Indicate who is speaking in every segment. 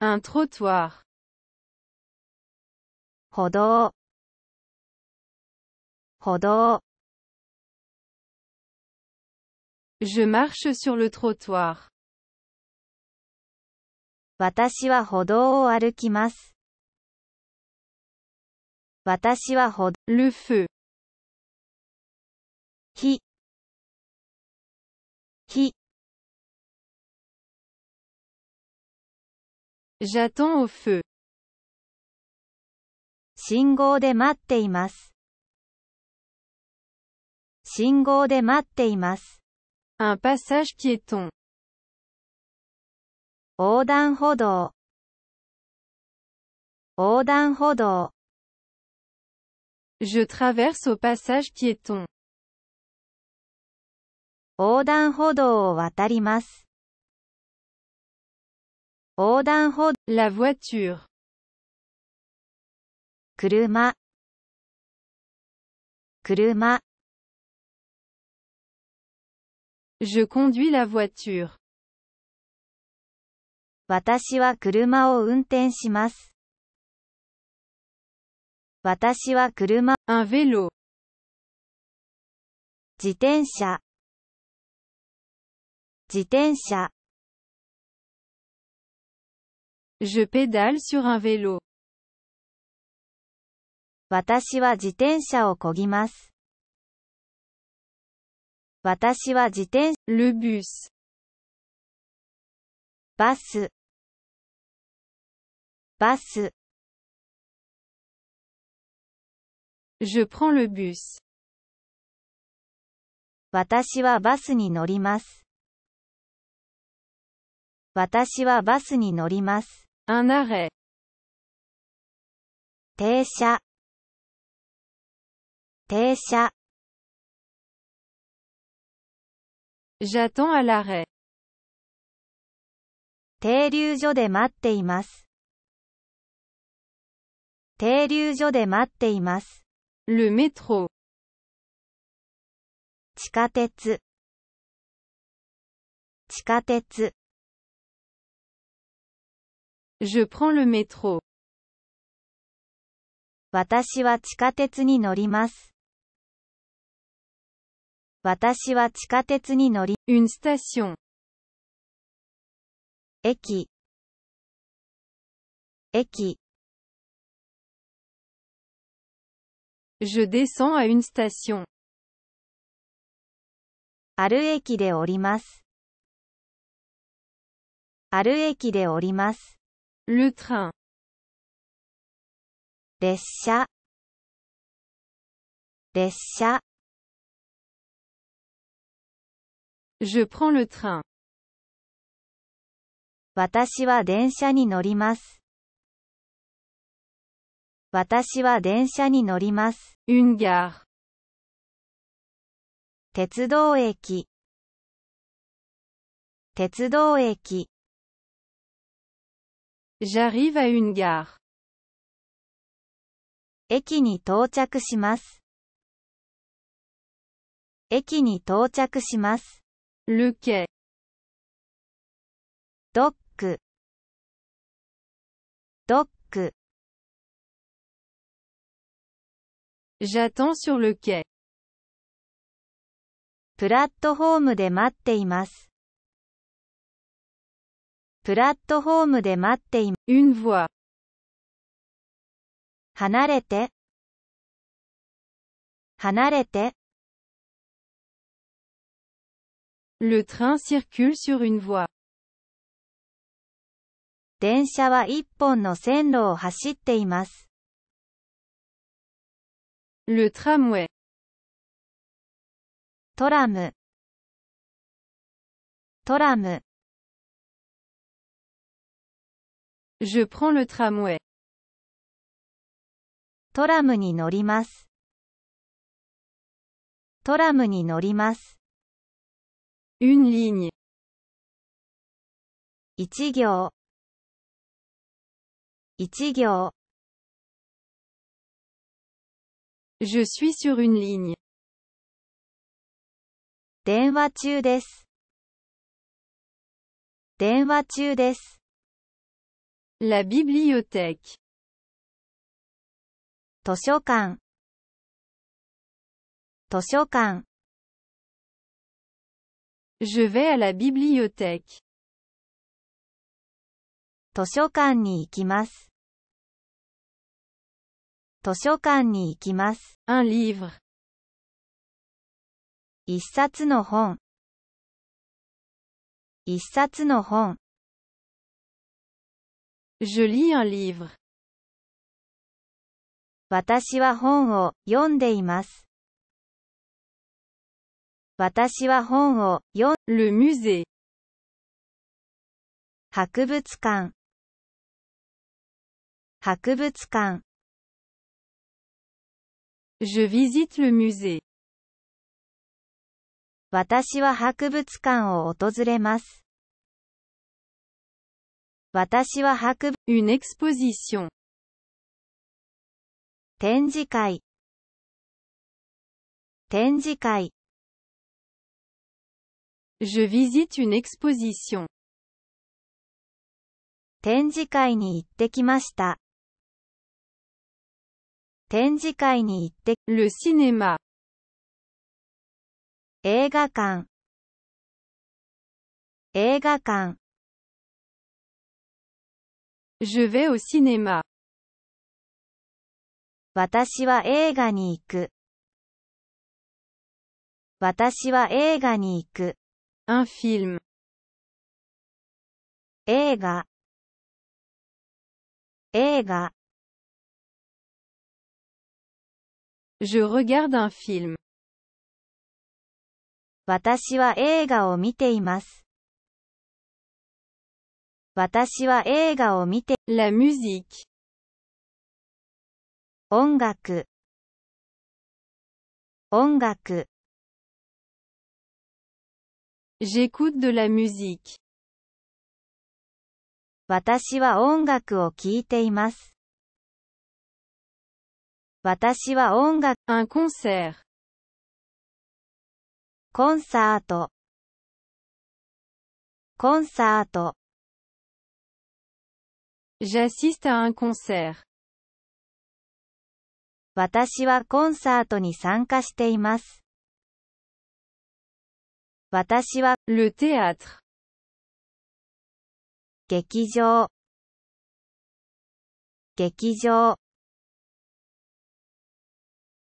Speaker 1: Un trottoir. 歩道歩道 Je marche sur le trottoir. 私は歩道を歩きます私は歩道 Le feu. 火火 J'attends au feu. 信号で待っています。信号で待っています。Un passage piéton. 横断歩道。横断歩道。Je traverse au passage piéton. 横断歩道を渡ります。横断歩道 la voiture. 車車 Je conduis la voiture. 私は車を運転します。私は車、un vélo。自転車、自転車。Je pédale sur un vélo. 私は自転車をこぎます。私は自転車、le bus。バス、バス。Je prends le bus. 私はバスに乗ります。私はバスに乗ります。Un arrêt. 停車停車 J'attends à l'arrêt. 停留所で待っています停留所で待っています Le métro. 地下鉄地下鉄 Je prends le métro. 私は地下鉄に乗ります。私は地下鉄に乗り、une station。駅、駅。Je descends à une station. ある駅で降ります。ある駅で降ります。Le train. 列車列車 Je prends le train. 私は電車に乗ります。私は電車に乗ります。Une gare. 鉄道駅鉄道駅 J'arrive à une gare. 駅に到着します。駅に到着します。Le quai. ドック。ドック。J'attends sur le quai. プラットフォームで待っています。プラットフォームで待っています。Une v o i 離れて、離れて。Le train circule sur une voie. 電車は一本の線路を走っています。Le tramway. トラム、トラム。Je prends le tramway. トラムに乗ります。トラムに乗ります。une ligne 一行一行 Je suis sur une ligne 電話中です電話中です La bibliothèque. Toshokan. Toshokan. Je vais à la bibliothèque. Toshokan ni ikimasu. Toshokan ni ikimasu. Un livre. Issatsu no hon. Issatsu no hon. Je lis un livre. 私は本を読んでいます。私は本を読ん Le musée. 博物館博物館 Je visite le musée. 私は博物館を訪れます。私は博物 une exposition 展示会展示会 Je visite une exposition 展示会に行ってきました。展示会に行って、le cinéma 映画館映画館 Je vais au cinéma. 私は映画に行く。私は映画に行く。Un film. 映画。映画。Je regarde un film. 私は映画を見ています。私は映画を見て、la musique 音楽音楽 J'écoute de la musique. 私は音楽を聴いています。私は音楽、un concert. コンサート、コンサート。J'assiste à un concert. 私はコンサートに参加しています。私は、le théâtre 劇場劇場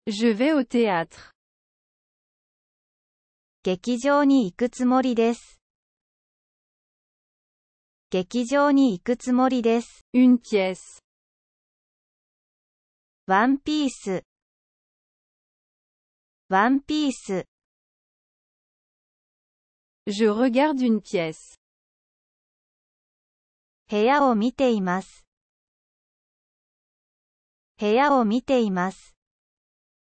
Speaker 1: Je vais au théâtre 劇場に行くつもりです。劇場に行くつもりです。ワンピース。ワンピース。Je regarde une pièce. 部屋を見ています。部屋を見ています。